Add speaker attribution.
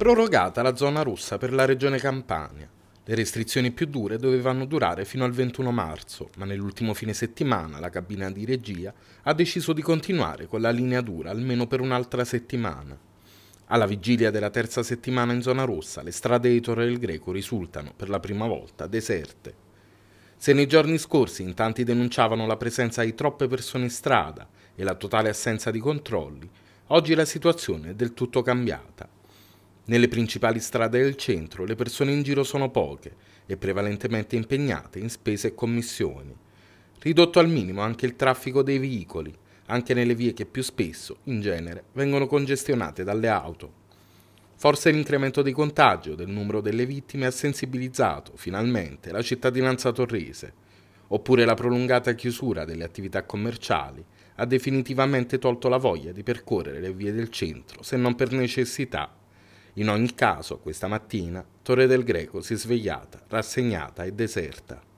Speaker 1: prorogata la zona rossa per la regione Campania. Le restrizioni più dure dovevano durare fino al 21 marzo, ma nell'ultimo fine settimana la cabina di regia ha deciso di continuare con la linea dura almeno per un'altra settimana. Alla vigilia della terza settimana in zona rossa, le strade di Torre del Greco risultano, per la prima volta, deserte. Se nei giorni scorsi in tanti denunciavano la presenza di troppe persone in strada e la totale assenza di controlli, oggi la situazione è del tutto cambiata. Nelle principali strade del centro le persone in giro sono poche e prevalentemente impegnate in spese e commissioni. Ridotto al minimo anche il traffico dei veicoli, anche nelle vie che più spesso, in genere, vengono congestionate dalle auto. Forse l'incremento di contagio del numero delle vittime ha sensibilizzato, finalmente, la cittadinanza torrese, oppure la prolungata chiusura delle attività commerciali ha definitivamente tolto la voglia di percorrere le vie del centro, se non per necessità in ogni caso, questa mattina, Torre del Greco si è svegliata, rassegnata e deserta.